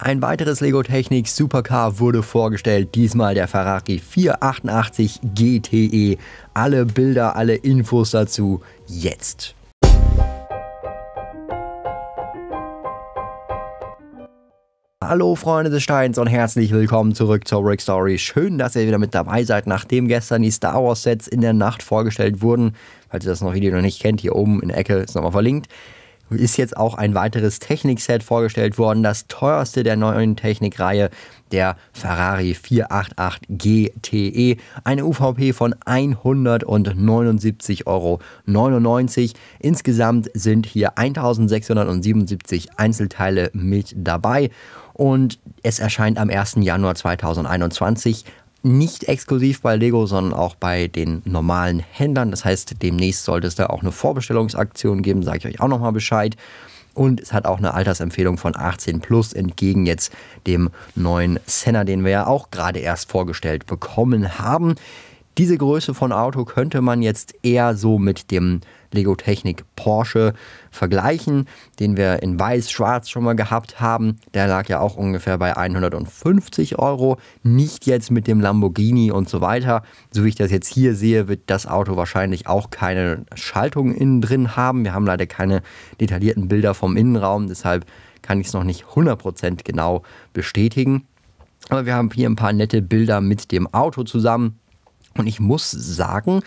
Ein weiteres Lego Technik Supercar wurde vorgestellt, diesmal der Ferrari 488 GTE. Alle Bilder, alle Infos dazu jetzt. Hallo Freunde des Steins und herzlich willkommen zurück zur Rick Story. Schön, dass ihr wieder mit dabei seid, nachdem gestern die Star Wars Sets in der Nacht vorgestellt wurden. Falls ihr das noch Video noch nicht kennt, hier oben in der Ecke ist nochmal verlinkt ist jetzt auch ein weiteres Technikset vorgestellt worden, das teuerste der neuen Technikreihe, der Ferrari 488 GTE, eine UVP von 179,99 Euro. Insgesamt sind hier 1677 Einzelteile mit dabei und es erscheint am 1. Januar 2021 nicht exklusiv bei Lego, sondern auch bei den normalen Händlern. Das heißt, demnächst sollte es da auch eine Vorbestellungsaktion geben, sage ich euch auch nochmal Bescheid. Und es hat auch eine Altersempfehlung von 18 plus entgegen jetzt dem neuen Senna, den wir ja auch gerade erst vorgestellt bekommen haben. Diese Größe von Auto könnte man jetzt eher so mit dem Lego Technik Porsche vergleichen, den wir in weiß-schwarz schon mal gehabt haben. Der lag ja auch ungefähr bei 150 Euro. Nicht jetzt mit dem Lamborghini und so weiter. So wie ich das jetzt hier sehe, wird das Auto wahrscheinlich auch keine Schaltung innen drin haben. Wir haben leider keine detaillierten Bilder vom Innenraum, deshalb kann ich es noch nicht 100% genau bestätigen. Aber wir haben hier ein paar nette Bilder mit dem Auto zusammen. Und ich muss sagen,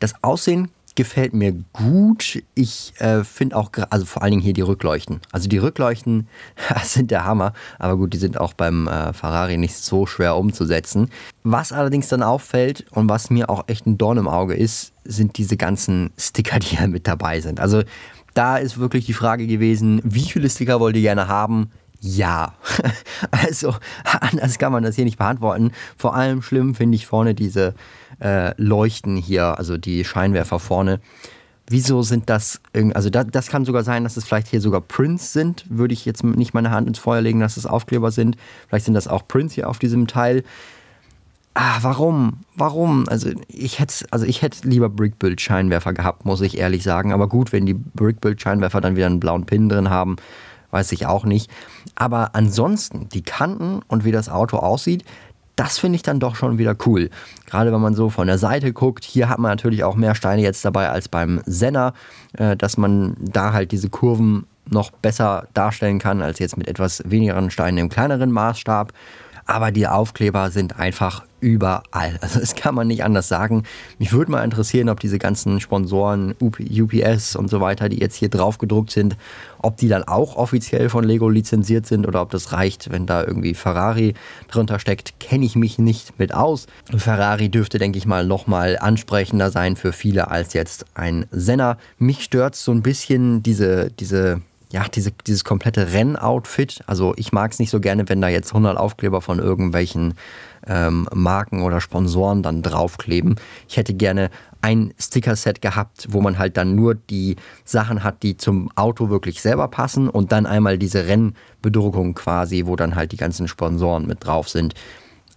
das Aussehen gefällt mir gut. Ich äh, finde auch, also vor allen Dingen hier die Rückleuchten. Also die Rückleuchten sind der Hammer, aber gut, die sind auch beim äh, Ferrari nicht so schwer umzusetzen. Was allerdings dann auffällt und was mir auch echt ein Dorn im Auge ist, sind diese ganzen Sticker, die ja mit dabei sind. Also da ist wirklich die Frage gewesen, wie viele Sticker wollt ihr gerne haben? Ja, also anders kann man das hier nicht beantworten. Vor allem schlimm finde ich vorne diese äh, Leuchten hier, also die Scheinwerfer vorne. Wieso sind das, also das, das kann sogar sein, dass es vielleicht hier sogar Prints sind. Würde ich jetzt nicht meine Hand ins Feuer legen, dass es Aufkleber sind. Vielleicht sind das auch Prints hier auf diesem Teil. Ah, warum? Warum? Also ich hätte also ich hätte lieber Brickbuild Scheinwerfer gehabt, muss ich ehrlich sagen, aber gut, wenn die Brickbuild Scheinwerfer dann wieder einen blauen Pin drin haben, weiß ich auch nicht. Aber ansonsten, die Kanten und wie das Auto aussieht, das finde ich dann doch schon wieder cool. Gerade wenn man so von der Seite guckt, hier hat man natürlich auch mehr Steine jetzt dabei als beim Senna, äh, dass man da halt diese Kurven noch besser darstellen kann als jetzt mit etwas wenigeren Steinen im kleineren Maßstab. Aber die Aufkleber sind einfach überall. Also das kann man nicht anders sagen. Mich würde mal interessieren, ob diese ganzen Sponsoren UPS und so weiter, die jetzt hier drauf gedruckt sind, ob die dann auch offiziell von Lego lizenziert sind oder ob das reicht, wenn da irgendwie Ferrari drunter steckt, kenne ich mich nicht mit aus. Ferrari dürfte, denke ich mal, nochmal ansprechender sein für viele als jetzt ein Senna. Mich stört so ein bisschen diese, diese ja, diese, dieses komplette Rennoutfit. Also ich mag es nicht so gerne, wenn da jetzt 100 Aufkleber von irgendwelchen ähm, Marken oder Sponsoren dann draufkleben. Ich hätte gerne ein Sticker-Set gehabt, wo man halt dann nur die Sachen hat, die zum Auto wirklich selber passen und dann einmal diese Rennbedruckung quasi, wo dann halt die ganzen Sponsoren mit drauf sind.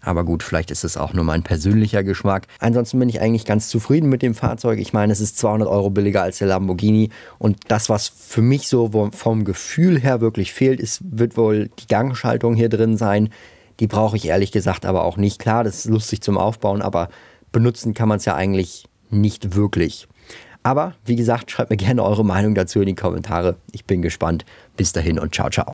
Aber gut, vielleicht ist es auch nur mein persönlicher Geschmack. Ansonsten bin ich eigentlich ganz zufrieden mit dem Fahrzeug. Ich meine, es ist 200 Euro billiger als der Lamborghini. Und das, was für mich so vom Gefühl her wirklich fehlt, ist, wird wohl die Gangschaltung hier drin sein. Die brauche ich ehrlich gesagt aber auch nicht. Klar, das ist lustig zum Aufbauen, aber benutzen kann man es ja eigentlich nicht wirklich. Aber wie gesagt, schreibt mir gerne eure Meinung dazu in die Kommentare. Ich bin gespannt. Bis dahin und ciao, ciao.